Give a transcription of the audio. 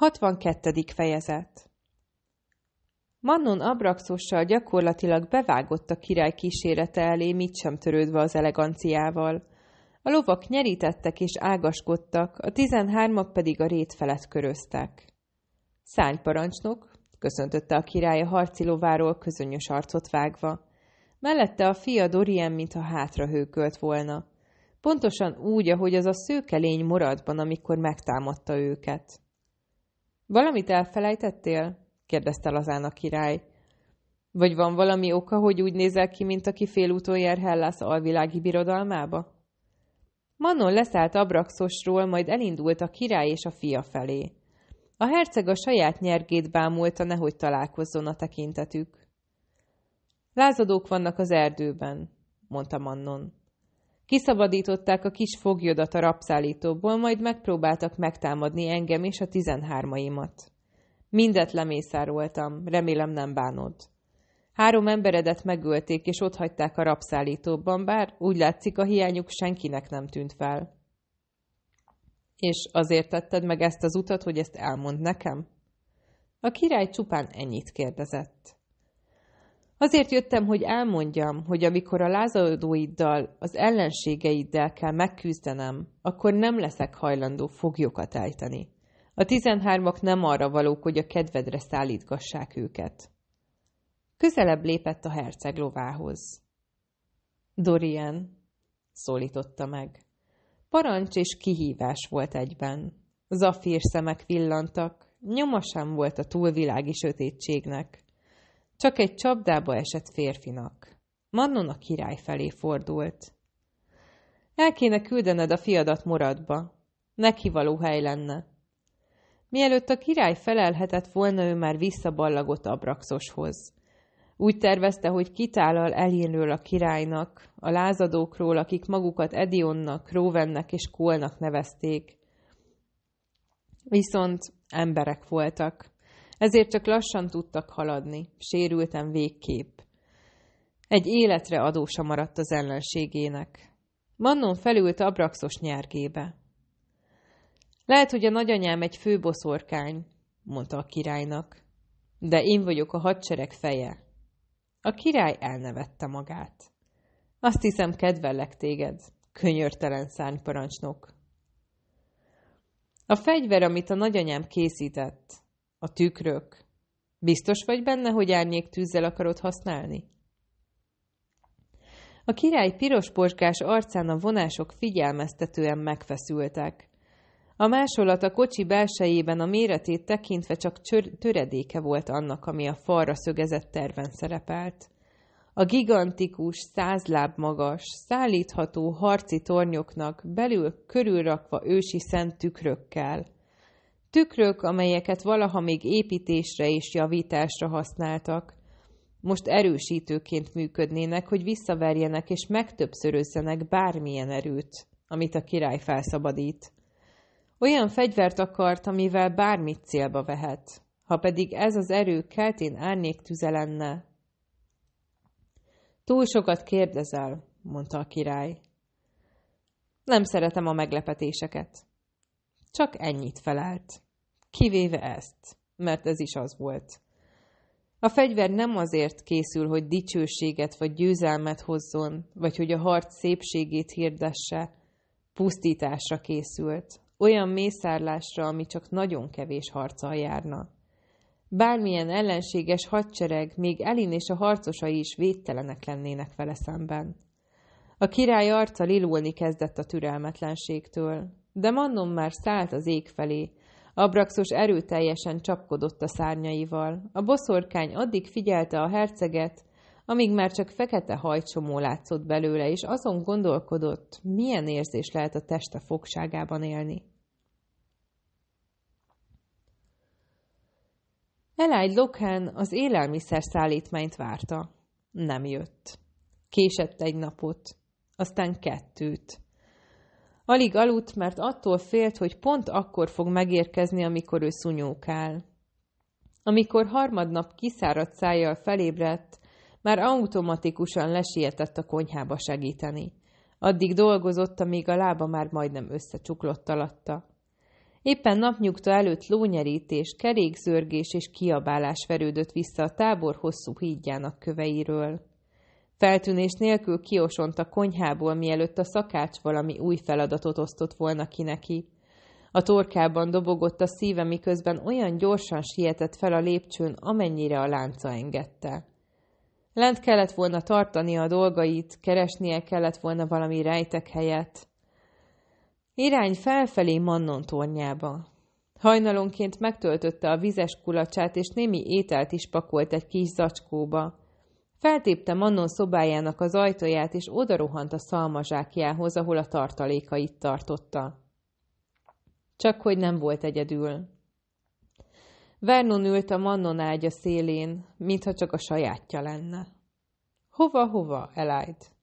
62. fejezet Mannon abraxossal gyakorlatilag bevágott a király kísérete elé, mit sem törődve az eleganciával. A lovak nyerítettek és ágaskodtak, a tizenhármak pedig a rét felett köröztek. parancsnok! köszöntötte a király a harci lováról közönös arcot vágva. Mellette a fia Dorian, mintha hátra hőkölt volna. Pontosan úgy, ahogy az a szőkelény moradban, amikor megtámadta őket. Valamit elfelejtettél? kérdezte lazán a király. Vagy van valami oka, hogy úgy nézel ki, mint aki félúton jár Hellász alvilági birodalmába? Manon leszállt Abraxosról, majd elindult a király és a fia felé. A herceg a saját nyergét bámulta, nehogy találkozzon a tekintetük. Lázadók vannak az erdőben, mondta Mannon. Kiszabadították a kis foglyodat a rabszállítóból, majd megpróbáltak megtámadni engem és a tizenhármaimat. Mindet lemészároltam, remélem nem bánod. Három emberedet megölték, és hagyták a rabszállítóban, bár úgy látszik a hiányuk senkinek nem tűnt fel. És azért tetted meg ezt az utat, hogy ezt elmond nekem? A király csupán ennyit kérdezett. Azért jöttem, hogy elmondjam, hogy amikor a lázadóiddal, az ellenségeiddel kell megküzdenem, akkor nem leszek hajlandó foglyokat ejteni. A tizenhármak nem arra valók, hogy a kedvedre szállítgassák őket. Közelebb lépett a herceg lovához. Dorian, szólította meg. Parancs és kihívás volt egyben. Zafír szemek villantak, nyoma sem volt a túlvilági sötétségnek. Csak egy csapdába esett férfinak. Mannon a király felé fordult. El kéne küldened a fiadat Moradba. Neki való hely lenne. Mielőtt a király felelhetett volna, ő már visszaballagott Abraxoshoz. Úgy tervezte, hogy kitálal Elinről a királynak, a lázadókról, akik magukat Edionnak, Róvennek és Kolnak nevezték. Viszont emberek voltak. Ezért csak lassan tudtak haladni, sérültem végképp. Egy életre adósa maradt az ellenségének. Mannon felült abraxos nyergébe. Lehet, hogy a nagyanyám egy főboszorkány, mondta a királynak, de én vagyok a hadsereg feje. A király elnevette magát. Azt hiszem, kedvellek téged, könyörtelen szárnyparancsnok. A fegyver, amit a nagyanyám készített, a tükrök. Biztos vagy benne, hogy árnyék tűzzel akarod használni? A király piros posgás arcán a vonások figyelmeztetően megfeszültek. A másolat a kocsi belsejében a méretét tekintve csak töredéke volt annak, ami a falra szögezett terven szerepelt. A gigantikus, száz láb magas, szállítható harci tornyoknak belül körülrakva ősi szent tükrökkel – Tükrök, amelyeket valaha még építésre és javításra használtak. Most erősítőként működnének, hogy visszaverjenek és megtöbbszörözzenek bármilyen erőt, amit a király felszabadít. Olyan fegyvert akart, amivel bármit célba vehet, ha pedig ez az erő keltén árnék tüze lenne. Túl sokat kérdezel, mondta a király. Nem szeretem a meglepetéseket. Csak ennyit felelt. Kivéve ezt, mert ez is az volt. A fegyver nem azért készül, hogy dicsőséget vagy győzelmet hozzon, vagy hogy a harc szépségét hirdesse. Pusztításra készült, olyan mészárlásra, ami csak nagyon kevés harccal járna. Bármilyen ellenséges hadsereg, még Elin és a harcosai is védtelenek lennének vele szemben. A király arca lilulni kezdett a türelmetlenségtől de Mannon már szállt az ég felé. Abraxos erőteljesen csapkodott a szárnyaival. A boszorkány addig figyelte a herceget, amíg már csak fekete hajcsomó látszott belőle, és azon gondolkodott, milyen érzés lehet a teste fogságában élni. Elágy Lokhán az élelmiszer szállítmányt várta. Nem jött. Késett egy napot, aztán kettőt. Alig aludt, mert attól félt, hogy pont akkor fog megérkezni, amikor ő szunyókál. Amikor harmadnap kiszáradt szájjal felébredt, már automatikusan lesietett a konyhába segíteni. Addig dolgozott, amíg a lába már majdnem összecsuklott alatta. Éppen napnyugta előtt lónyerítés, kerékzörgés és kiabálás verődött vissza a tábor hosszú hídjának köveiről. Feltűnés nélkül kiosont a konyhából, mielőtt a szakács valami új feladatot osztott volna ki neki. A torkában dobogott a szíve, miközben olyan gyorsan sietett fel a lépcsőn, amennyire a lánca engedte. Lent kellett volna tartani a dolgait, keresnie kellett volna valami rejtek helyet. Irány felfelé Mannon tornyába. Hajnalonként megtöltötte a vizes kulacsát, és némi ételt is pakolt egy kis zacskóba. Feltépte Mannon szobájának az ajtaját, és odarohant a szalmazsákjához, ahol a tartalékait tartotta. Csak hogy nem volt egyedül. Vernon ült a Mannon ágya szélén, mintha csak a sajátja lenne. Hova, hova, Elájt?